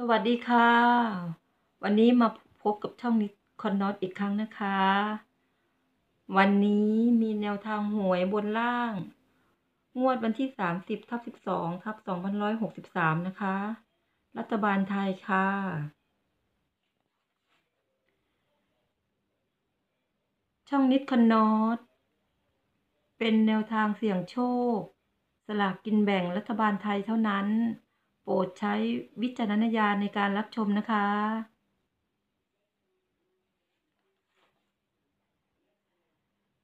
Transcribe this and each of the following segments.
สวัสดีค่ะ วันนี้มาพบกับช่องนิ้คอนนอตอีกครั้งนะคะ วันนี้มีแนวทางหวยบนล่าง งวดวันที่ 30ทับ12ทับ2163 นะคะ รัฐบาลไทยค่ะ ช่องนิดคอนนอต เป็นแนวทางเสี่ยงโชค สลากกินแบ่งรัฐบาลไทยเท่านั้นปรดใช้วิจารณญาณในการรับชมนะคะ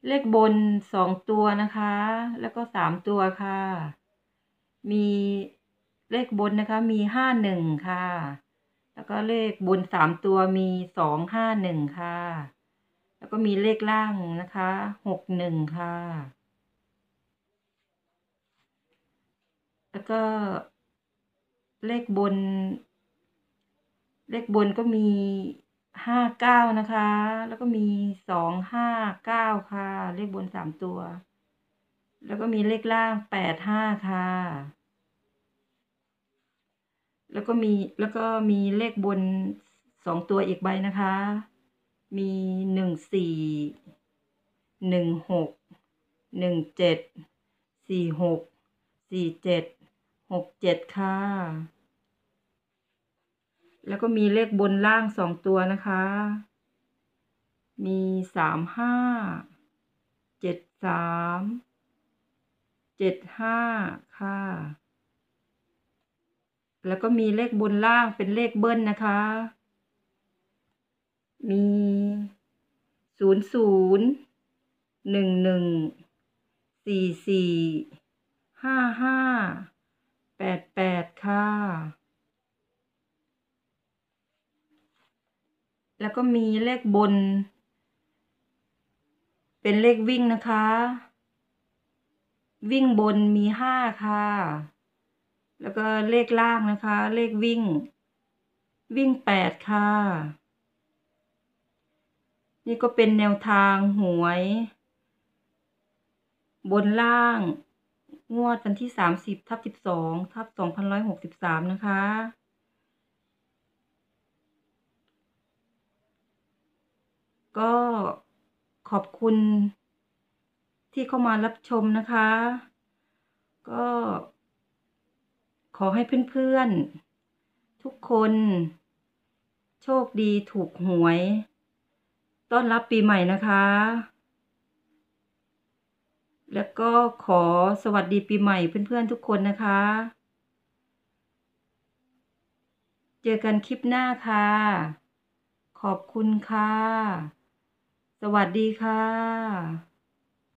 เลขบนสองตัวนะคะ แล้วก็สามตัวค่ะ มีเลขบนนะคะมีห้าหนึ่งค่ะ แล้วก็เลขบนสามตัวมีสองห้าหนึ่งค่ะ แล้วก็มีเลขล่างนะคะ หกหนึ่งค่ะ แล้วก็เลขบน เลขบนก็มีห้าเก้านะคะ แล้วก็มีสองห้าเก้าค่ะ เลขบนสามตัว แล้วก็มีเลขล่างแปดห้าค่ะ แล้วก็มีแล้วก็มีเลขบนสองตัวอีกใบนะคะ มีหนึ่งสี่หนึ่งหกหนึ่งเจ็ดสี่หกสี่เจ็ดหกเจ็ดค่ะแล้วก็มีเลขบนล่างสองตัวนะคะ มีสามห้าเจ็ดสามเจ็ดห้าค่ะ แล้วก็มีเลขบนล่างเป็นเลขเบิ้ลนะคะ มีศูนย์ศูนย์หนึ่งหนึ่งสี่สี่ห้าห้าแล้วก็มีเลขบน เป็นเลขวิ่งนะคะ วิ่งบนมีห้าค่ะ แล้วก็เลขล่างนะคะ เลขวิ่ง วิ่งแปดค่ะ นี่ก็เป็นแนวทาง หวย บนล่าง งวดวันที่สามสิบทับสิบสองทับสองพันร้อยหกสิบสามนะคะก็ขอบคุณที่เข้ามารับชมนะคะ ก็ขอให้เพื่อนๆ ทุกคนโชคดีถูกหวยต้อนรับปีใหม่นะคะ แล้วก็ขอสวัสดีปีใหม่เพื่อนๆทุกคนนะคะ เจอกันคลิปหน้าค่ะ ขอบคุณค่ะสวัสดีค่ะ